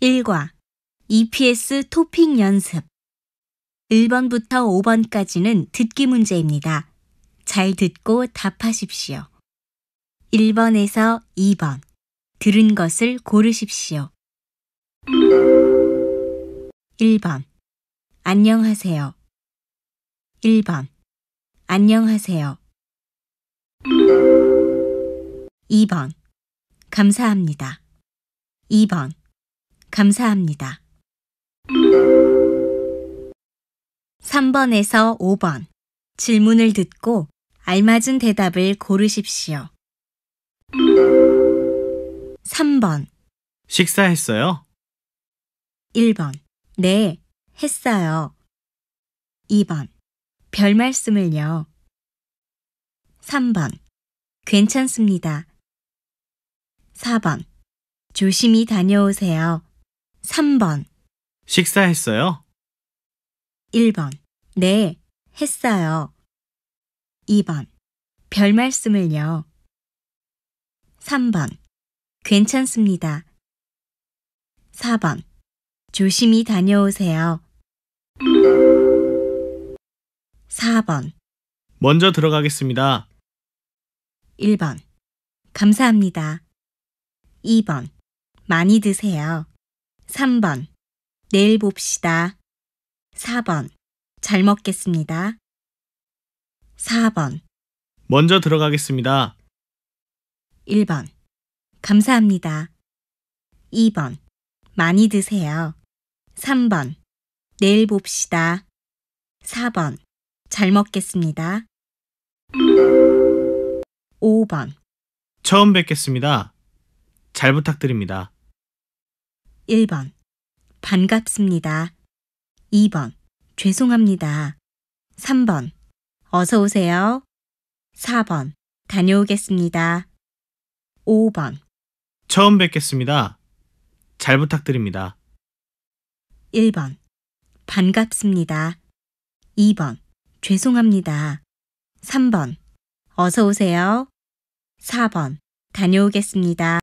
1과 EPS 토핑 연습 1번부터 5번까지는 듣기 문제입니다. 잘 듣고 답하십시오. 1번에서 2번 들은 것을 고르십시오. 1번 안녕하세요. 1번 안녕하세요. 2번 감사합니다. 2번 감사합니다. 3번에서 5번 질문을 듣고 알맞은 대답을 고르십시오. 3번 식사했어요? 1번 네, 했어요. 2번 별 말씀을요. 3번 괜찮습니다. 4번 조심히 다녀오세요. 3번. 식사했어요? 1번. 네, 했어요. 2번. 별 말씀을요. 3번. 괜찮습니다. 4번. 조심히 다녀오세요. 4번. 먼저 들어가겠습니다. 1번. 감사합니다. 2번. 많이 드세요. 3번. 내일 봅시다. 4번. 잘 먹겠습니다. 4번. 먼저 들어가겠습니다. 1번. 감사합니다. 2번. 많이 드세요. 3번. 내일 봅시다. 4번. 잘 먹겠습니다. 5번. 처음 뵙겠습니다. 잘 부탁드립니다. 1번. 반갑습니다. 2번. 죄송합니다. 3번. 어서 오세요. 4번. 다녀오겠습니다. 5번. 처음 뵙겠습니다. 잘 부탁드립니다. 1번. 반갑습니다. 2번. 죄송합니다. 3번. 어서 오세요. 4번. 다녀오겠습니다.